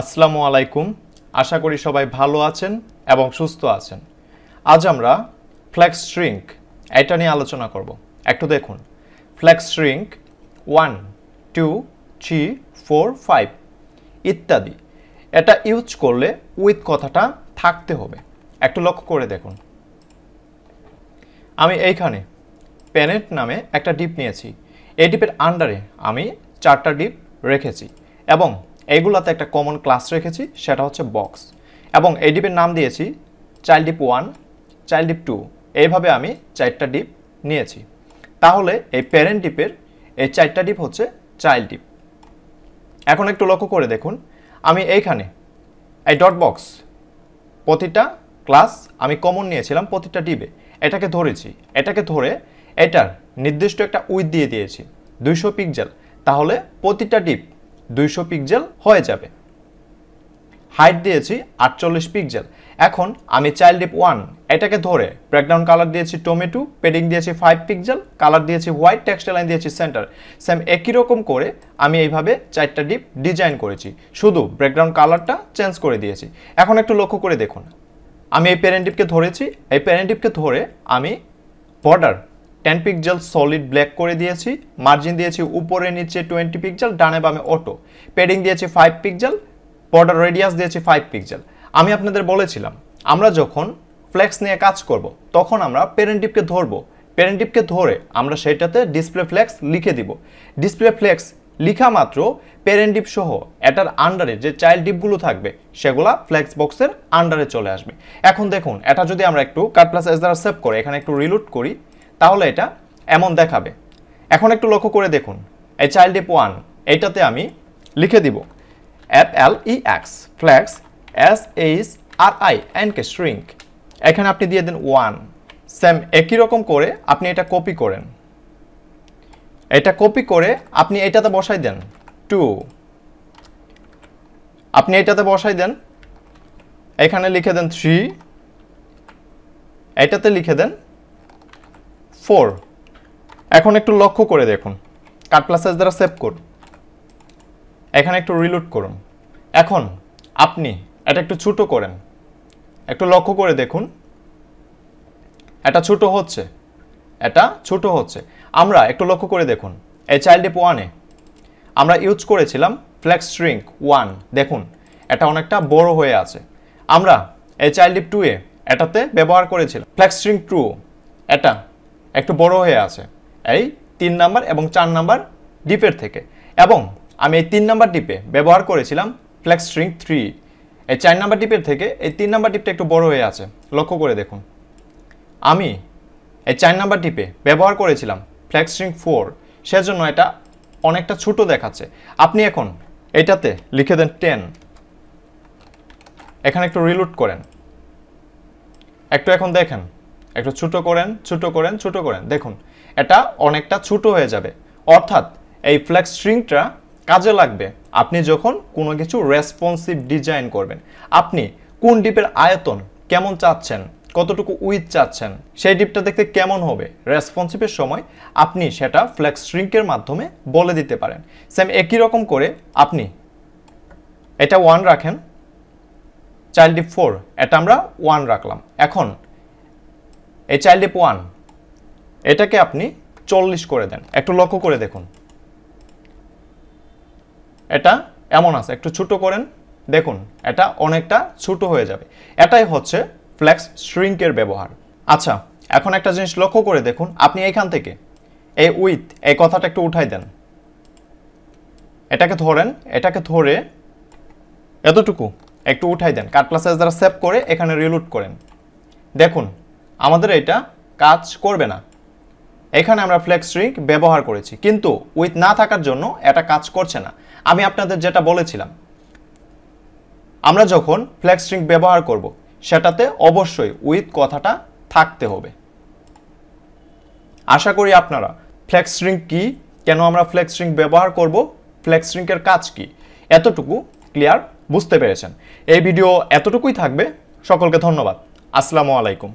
আসসালামু আলাইকুম আশা করি সবাই ভালো আছেন এবং সুস্থ আছেন আজ আমরা ফ্ল্যাক্স শ্রিঙ্ক এটা নিয়ে আলোচনা করব একটু দেখুন flex shrink one two three four five ইত্যাদি এটা ইউজ করলে উইথ কথাটা থাকতে হবে একটু লক্ষ্য করে দেখুন আমি এইখানে প্যানেট নামে একটা ডিপ নিয়েছি এই ডিপের আন্ডারে আমি চারটা ডিপ রেখেছি এবং এইগুলাতে একটা কমন ক্লাস রেখেছি সেটা হচ্ছে বক্স এবং এই ডিপের নাম দিয়েছি child div one child div two এইভাবে আমি চারটা ডিপ নিয়েছি তাহলে এই প্যারেন্ট ডিপের এই চারটা ডিপ হচ্ছে চাইল্ড ডিপ এখন একটু লক্ষ্য করে দেখুন আমি এইখানে এই ডট বক্স প্রতিটা ক্লাস আমি কমন নিয়েছিলাম প্রতিটা ডিপে এটাকে ধরেছি এটাকে ধরে এটার নির্দিষ্ট একটা উইথ দিয়ে দিয়েছি দুইশো পিক্সেল তাহলে প্রতিটা ডিপ দুইশো পিকজেল হয়ে যাবে হাইট দিয়েছি আটচল্লিশ পিকজেল এখন আমি চাইল্ড ডিপ ওয়ান এটাকে ধরে ব্যাকগ্রাউন্ড কালার দিয়েছি টমেটো পেডিং দিয়েছি ফাইভ পিকজেল কালার দিয়েছি হোয়াইট টেক্সটাইল লাইন দিয়েছি সেন্টার সেম একই রকম করে আমি এইভাবে চারটা ডিপ ডিজাইন করেছি শুধু ব্যাকগ্রাউন্ড কালারটা চেঞ্জ করে দিয়েছি এখন একটু লক্ষ্য করে দেখুন আমি এই প্যারেন্ট ডিপকে ধরেছি এই প্যারেন্ট ডিপকে ধরে আমি border ten pixel solid black করে দিয়েছি মার্জিন দিয়েছি উপরে নিচে টোয়েন্টি পিক্সেল ডানে বামে অটো পেডিং দিয়েছি ফাইভ পিক্সেল বর্ডার রেডিয়াস দিয়েছি ফাইভ পিক্সেল আমি আপনাদের বলেছিলাম আমরা যখন ফ্লেক্স নিয়ে কাজ করব। তখন আমরা প্যারেন্টিভকে ধরবো প্যারেন্টিভকে ধরে আমরা সেটাতে ডিসপ্লে ফ্লেক্স লিখে দিব ডিসপ্লে ফ্লেক্স লিখা মাত্র প্যারেন্টিভ সহ এটার আন্ডারে যে চাইল্ড ডিপগুলো থাকবে সেগুলা ফ্লেক্স বক্সের আন্ডারে চলে আসবে এখন দেখুন এটা যদি আমরা একটু কাট প্লাস এস দ্বারা সেভ করে এখানে একটু রিলুট করি তাহলে এটা এমন দেখাবে এখন একটু লক্ষ্য করে দেখুন এই চাইল্ড এপ ওয়ান এইটাতে আমি লিখে দিব F L E X flex S H R I K shrink এখানে আপনি দিয়ে দেন ওয়ান সেম একই রকম করে আপনি এটা কপি করেন এটা কপি করে আপনি এটাতে বসাই দেন টু আপনি এটাতে বসাই দেন এখানে লিখে দেন থ্রি এটাতে লিখে দেন ফোর এখন একটু লক্ষ্য করে দেখুন কাট এস দ্বারা সেভ করুন এখানে একটু রিলোড করুন এখন আপনি এটা একটু ছোটো করেন একটু লক্ষ্য করে দেখুন এটা ছোটো হচ্ছে এটা ছোটো হচ্ছে আমরা একটু লক্ষ্য করে দেখুন এই চাইল্ড এপ ওয়ানে আমরা ইউজ করেছিলাম ফ্ল্যাক্স স্ট্রিঙ্ক ওয়ান দেখুন এটা অনেকটা বড় হয়ে আছে আমরা এই চাইল্ড এপ টু এ এটাতে ব্যবহার করেছিলাম ফ্ল্যাক্স স্ট্রিঙ্ক টু এটা একটু বড় হয়ে আছে এই তিন নাম্বার এবং চার নাম্বার ডিপের থেকে এবং আমি এই তিন নাম্বার ডিপে ব্যবহার করেছিলাম ফ্ল্যাক্স স্ট্রিং থ্রি এই চার নাম্বার ডিপের থেকে এই তিন নাম্বার ডিপটা একটু বড় হয়ে আছে লক্ষ্য করে দেখুন আমি এই চার নাম্বার ডিপে ব্যবহার করেছিলাম ফ্ল্যাক্স স্ট্রিং ফোর সেজন্য এটা অনেকটা ছোট দেখাচ্ছে আপনি এখন এটাতে লিখে দেন টেন এখানে একটু রিলুট করেন একটু এখন দেখেন একটু ছোটো করেন ছোটো করেন ছোটো করেন দেখুন এটা অনেকটা ছোট হয়ে যাবে অর্থাৎ এই ফ্ল্যাক্স স্ট্রিংটা কাজে লাগবে আপনি যখন কোনো কিছু রেসপন্সিভ ডিজাইন করবেন আপনি কোন ডিপের আয়তন কেমন চাচ্ছেন কতটুকু উইথ চাচ্ছেন সেই ডিপটা দেখতে কেমন হবে রেসপন্সিভের সময় আপনি সেটা ফ্ল্যাক্স স্ট্রিঙ্কের মাধ্যমে বলে দিতে পারেন সেম একই রকম করে আপনি এটা ওয়ান রাখেন চাইল্ড ডিপ ফোর এটা আমরা ওয়ান রাখলাম এখন এই চাইল্ড এপ ওয়ান এটাকে আপনি চল্লিশ করে দেন একটু লক্ষ্য করে দেখুন এটা এমন আছে একটু ছোটো করেন দেখুন এটা অনেকটা ছোটো হয়ে যাবে এটাই হচ্ছে ফ্ল্যাক্স শ্রিঙ্কের ব্যবহার আচ্ছা এখন একটা জিনিস লক্ষ্য করে দেখুন আপনি এখান থেকে এই উইথ এই কথাটা একটু উঠাই দেন এটাকে ধরেন এটাকে ধরে এতটুকু একটু উঠাই দেন কাটলা সাইজ দ্বারা সেভ করে এখানে রিলুট করেন দেখুন আমাদের এটা কাজ করবে না এখানে আমরা ফ্লেক্স রিক ব্যবহার করেছি কিন্তু উইথ না থাকার জন্য এটা কাজ করছে না আমি আপনাদের যেটা বলেছিলাম আমরা যখন ফ্লেক্স রিঙ্ক ব্যবহার করব সেটাতে অবশ্যই উইথ কথাটা থাকতে হবে আশা করি আপনারা ফ্লেক্স রিঙ্ক কি কেন আমরা ফ্লেক্স রিঙ্ক ব্যবহার করব ফ্লেক্স রিঙ্কের কাজ কি এতটুকু ক্লিয়ার বুঝতে পেরেছেন এই ভিডিও এতটুকুই থাকবে সকলকে ধন্যবাদ আসসালামু আলাইকুম